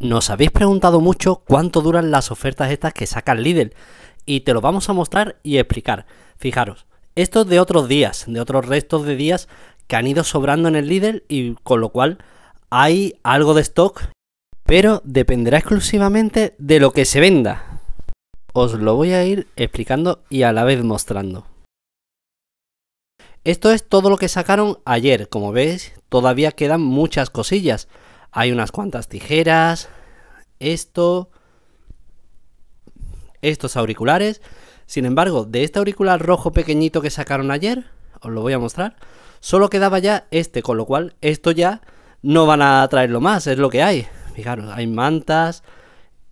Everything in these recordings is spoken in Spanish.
Nos habéis preguntado mucho cuánto duran las ofertas estas que saca el Lidl y te lo vamos a mostrar y explicar. Fijaros, esto es de otros días, de otros restos de días que han ido sobrando en el Lidl y con lo cual hay algo de stock, pero dependerá exclusivamente de lo que se venda. Os lo voy a ir explicando y a la vez mostrando. Esto es todo lo que sacaron ayer, como veis todavía quedan muchas cosillas. Hay unas cuantas tijeras. Esto. Estos auriculares. Sin embargo, de este auricular rojo pequeñito que sacaron ayer, os lo voy a mostrar, solo quedaba ya este, con lo cual esto ya no van a traerlo más, es lo que hay. Fijaros, hay mantas,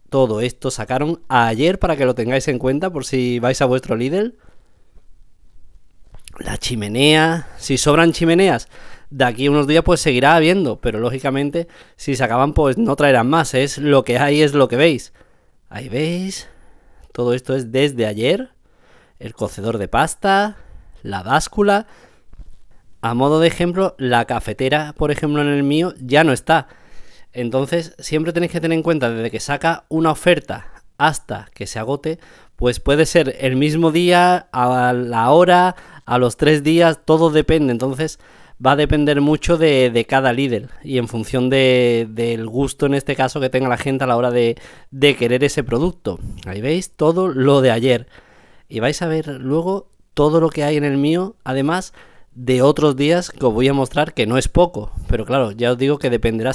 todo esto sacaron ayer para que lo tengáis en cuenta por si vais a vuestro Lidl. La chimenea, si sobran chimeneas, de aquí a unos días pues seguirá habiendo, pero lógicamente si se acaban pues no traerán más, es lo que hay, es lo que veis. Ahí veis, todo esto es desde ayer, el cocedor de pasta, la báscula, a modo de ejemplo, la cafetera, por ejemplo, en el mío ya no está. Entonces, siempre tenéis que tener en cuenta desde que saca una oferta hasta que se agote, pues puede ser el mismo día, a la hora, a los tres días, todo depende. Entonces, va a depender mucho de, cada líder y en función del de, del gusto en este caso que tenga la gente a la hora de, querer ese producto. Ahí veis todo lo de ayer. Y vais a ver luego todo lo que hay en el mío, además de otros días que os voy a mostrar que no es poco. Pero claro, ya os digo que dependerá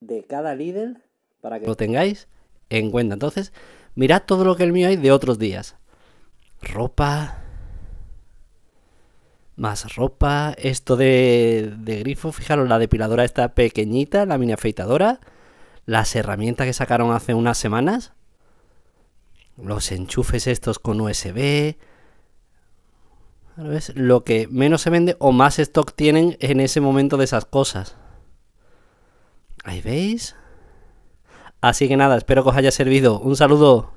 de cada líder para que lo tengáis en cuenta. Entonces, mirad todo lo que el mío hay de otros días. Ropa, más ropa, esto de, de grifo, fijaros, la depiladora está pequeñita, la mini afeitadora, las herramientas que sacaron hace unas semanas, los enchufes estos con USB. Lo que menos se vende o más stock tienen en ese momento de esas cosas. Ahí veis. Así que nada, espero que os haya servido. Un saludo.